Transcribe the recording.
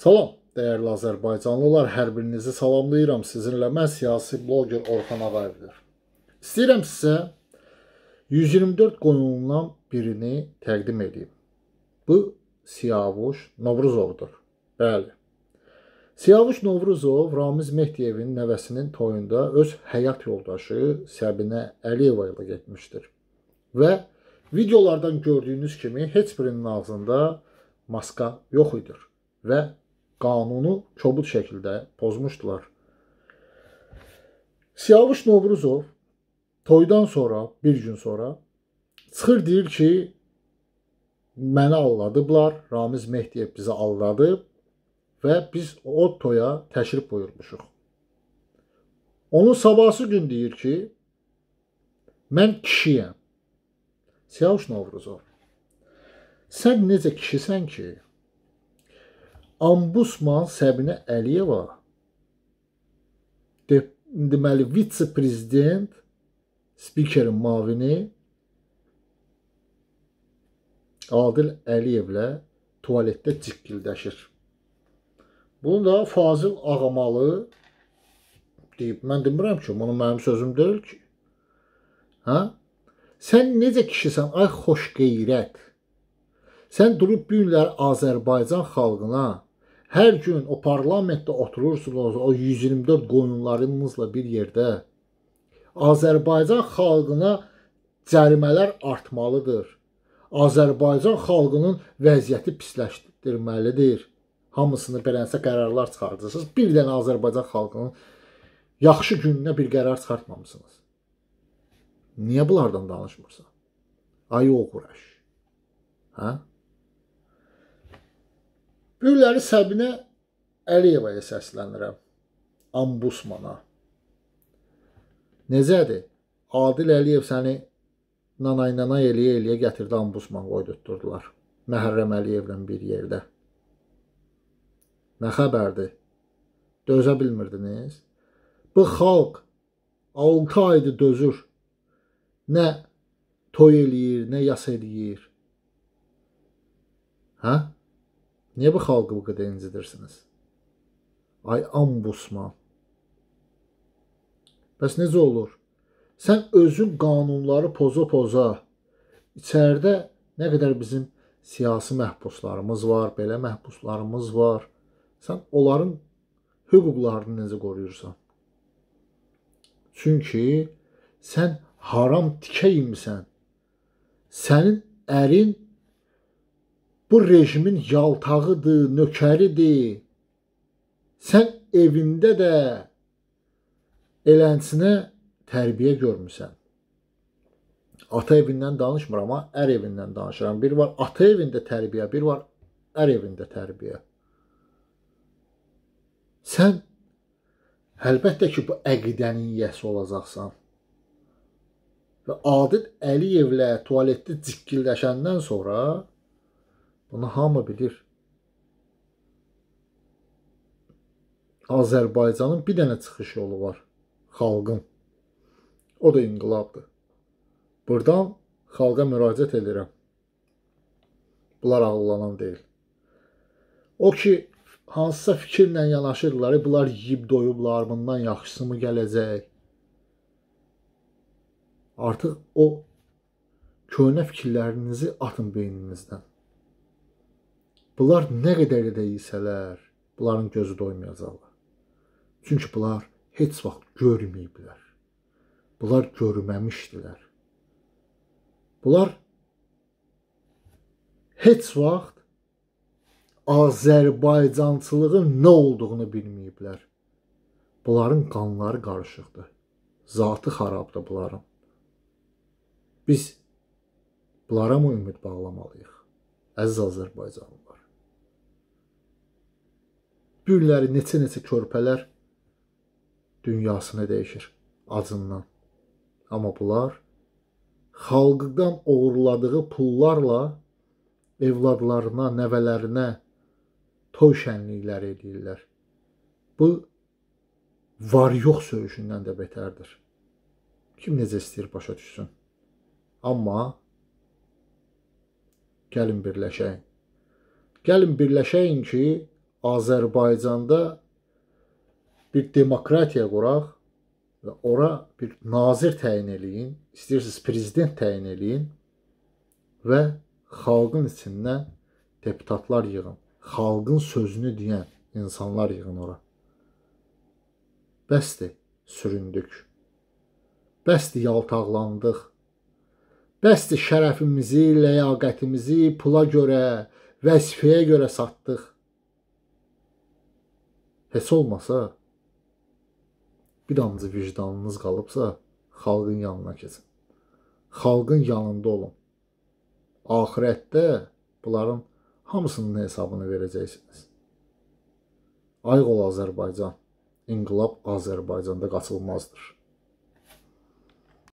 Salam, dəyərli azərbaycanlılar, hər birinizi salamlayıram. Sizinlə mən siyasi bloger Orxan Ağayevdir. İstəyirəm sizə 124 qoyunundan birini təqdim edeyim. Bu Siyavuş Novruzovdur. Bəli. Siyavuş Novruzov Ramiz Mehdiyevin nəvəsinin toyunda öz həyat yoldaşı Səbinə Əliyeva ilə getmişdir. Və videolardan gördüyünüz kimi heç birinin ağzında maska yox idi və qanunu kobud şəkildə pozmuşdular. Siyavuş Novruzov toydan sonra, bir gün sonra çıxır deyir ki, məni alladıblar, Ramiz Mehdiyev bizi alladıb və biz o toya təşrif buyurmuşuq. Onun sabahsı gün deyir ki, mən kişiyəm. Siyavuş Novruzov, sən necə kişisən ki, Ambusman Səbinə Əliyeva de, deməli vitse-prezident spikerin mavini Adil Əliyevlə tualetdə cikkildəşir. Bunu da Fazil Ağamalı deyib. Mən demirəm ki, bunu mənim sözüm deyil ki. Hə? Sən necə kişisən, ay xoş qeyrət. Sən durub bu günləri Azərbaycan xalqına Hər gün o parlamentdə oturursunuz, o 124 qoyunlarınızla bir yerdə. Azərbaycan xalqına cərimələr artmalıdır. Azərbaycan xalqının vəziyyəti pisləşdirməlidir. Hamısını belənsə qərarlar çıxardırsınız. Bir dənə Azərbaycan xalqının yaxşı gününə bir qərar çıxartmamısınız. Niyə bunlardan danışmırsan? Ay oğuraş. Hə? Böyükləri Səbinə Əliyevaya səslənirəm. Ambusmana. Necədir? Adil Əliyev səni nanay-nanay eləyə-eləyə gətirdi ambusman qoydurtdurdular. Məhərrəm Əliyevlə bir yerdə. Nə xəbərdir? Dözə bilmirdiniz? Bu xalq 6 aydır dözür. Nə toy eləyir, nə yas eləyir. Hə? Niyə bu xalqı bu qədər incidirsiniz? Ay ambusman. Bəs necə olur? Sən özün qanunları poza-poza içəridə nə qədər bizim siyasi məhbuslarımız var, belə məhbuslarımız var. Sən onların hüquqlarını necə qoruyursan? Çünki sən haram tikəyimsən. Sənin ərin Bu rejimin yaltağıdır, nökəridir. Sən evində də elənsinə tərbiyə görmüsən. Ata evindən danışmıram, amma ər evindən danışıram. Bir var ata evində tərbiyə, bir var ər evində tərbiyə. Sən əlbəttə ki, bu əqidənin yiyəsi olacaqsan. Və Adil Əliyevlə tualetdə cikkilləşəndən sonra Bunu hamı bilir. Azərbaycanın bir dənə çıxış yolu var. Xalqın. O da inqilabdır. Buradan xalqa müraciət edirəm. Bunlar ağıllanan deyil. O ki, hansısa fikirlə yanaşırlar, e, bunlar yiyib doyublar, bundan yaxşısı mı gələcək? Artıq o köhnə fikirlərinizi atın beyninizdən. Bunlar nə qədər edəyisələr, bunların gözü doymayacaqlar. Çünki bunlar heç vaxt görməyiblər. Bunlar görməmişdilər. Bunlar heç vaxt Azərbaycançılığın nə olduğunu bilməyiblər. Bunların qanları qarışıqdır. Zatı xarabdır bunların. Biz bunlara mı ümid bağlamalıyıq? Əziz Azərbaycanlılar bu günləri neçə-neçə körpələr dünyasını dəyişir acından. Amma bunlar xalqdan oğurladığı pullarla evladlarına, nəvələrinə toy şənlikləri edirlər. Bu var yox söyüşündən də betərdir. Kim necə istəyir başa düşsün. Amma gəlin birləşəyin. Gəlin birləşəyin ki, Azərbaycanda bir demokratiya quraq və ora bir nazir təyin eləyin, istəyirsiniz prezident təyin eləyin və xalqın içindən deputatlar yığın. Xalqın sözünü deyən insanlar yığın ora. Bəsdir, süründük. Bəsdir, yaltaqlandıq. Bəsdir şərəfimizi, ləyaqətimizi pula görə, vəzifəyə görə satdıq. Heç olmasa, bir damcı vicdanınız qalıbsa, xalqın yanına keçin. Xalqın yanında olun. Axirətdə bunların hamısının hesabını verəcəksiniz. Ayğol Azərbaycan, inqilab Azərbaycanda qaçılmazdır.